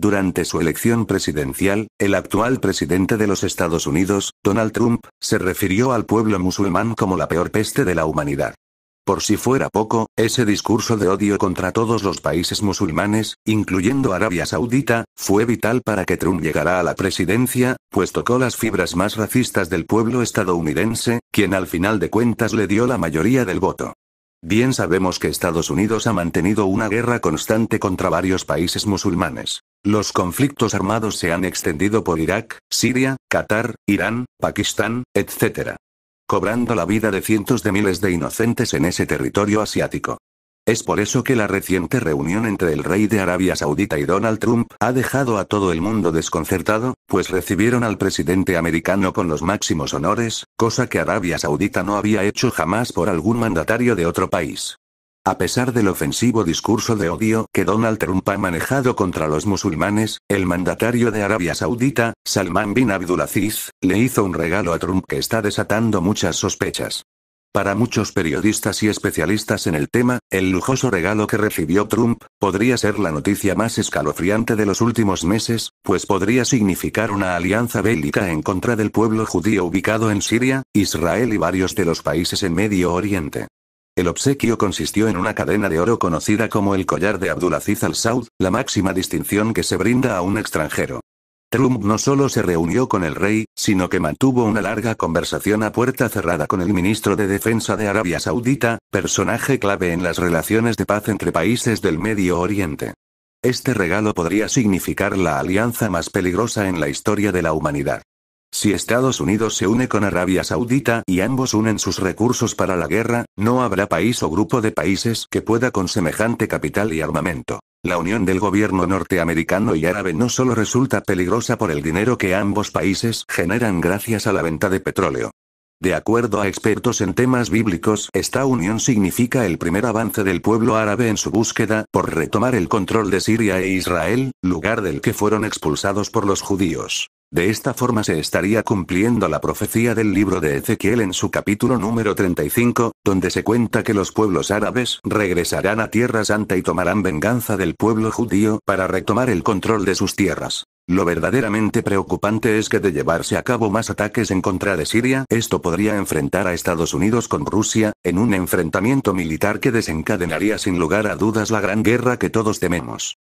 Durante su elección presidencial, el actual presidente de los Estados Unidos, Donald Trump, se refirió al pueblo musulmán como la peor peste de la humanidad. Por si fuera poco, ese discurso de odio contra todos los países musulmanes, incluyendo Arabia Saudita, fue vital para que Trump llegara a la presidencia, pues tocó las fibras más racistas del pueblo estadounidense, quien al final de cuentas le dio la mayoría del voto. Bien sabemos que Estados Unidos ha mantenido una guerra constante contra varios países musulmanes. Los conflictos armados se han extendido por Irak, Siria, Qatar, Irán, Pakistán, etc. Cobrando la vida de cientos de miles de inocentes en ese territorio asiático. Es por eso que la reciente reunión entre el rey de Arabia Saudita y Donald Trump ha dejado a todo el mundo desconcertado, pues recibieron al presidente americano con los máximos honores, cosa que Arabia Saudita no había hecho jamás por algún mandatario de otro país. A pesar del ofensivo discurso de odio que Donald Trump ha manejado contra los musulmanes, el mandatario de Arabia Saudita, Salman bin Abdulaziz, le hizo un regalo a Trump que está desatando muchas sospechas. Para muchos periodistas y especialistas en el tema, el lujoso regalo que recibió Trump, podría ser la noticia más escalofriante de los últimos meses, pues podría significar una alianza bélica en contra del pueblo judío ubicado en Siria, Israel y varios de los países en Medio Oriente. El obsequio consistió en una cadena de oro conocida como el collar de Abdulaziz al Saud, la máxima distinción que se brinda a un extranjero. Trump no solo se reunió con el rey, sino que mantuvo una larga conversación a puerta cerrada con el ministro de Defensa de Arabia Saudita, personaje clave en las relaciones de paz entre países del Medio Oriente. Este regalo podría significar la alianza más peligrosa en la historia de la humanidad. Si Estados Unidos se une con Arabia Saudita y ambos unen sus recursos para la guerra, no habrá país o grupo de países que pueda con semejante capital y armamento. La unión del gobierno norteamericano y árabe no solo resulta peligrosa por el dinero que ambos países generan gracias a la venta de petróleo. De acuerdo a expertos en temas bíblicos, esta unión significa el primer avance del pueblo árabe en su búsqueda por retomar el control de Siria e Israel, lugar del que fueron expulsados por los judíos. De esta forma se estaría cumpliendo la profecía del libro de Ezequiel en su capítulo número 35, donde se cuenta que los pueblos árabes regresarán a Tierra Santa y tomarán venganza del pueblo judío para retomar el control de sus tierras. Lo verdaderamente preocupante es que de llevarse a cabo más ataques en contra de Siria, esto podría enfrentar a Estados Unidos con Rusia, en un enfrentamiento militar que desencadenaría sin lugar a dudas la gran guerra que todos tememos.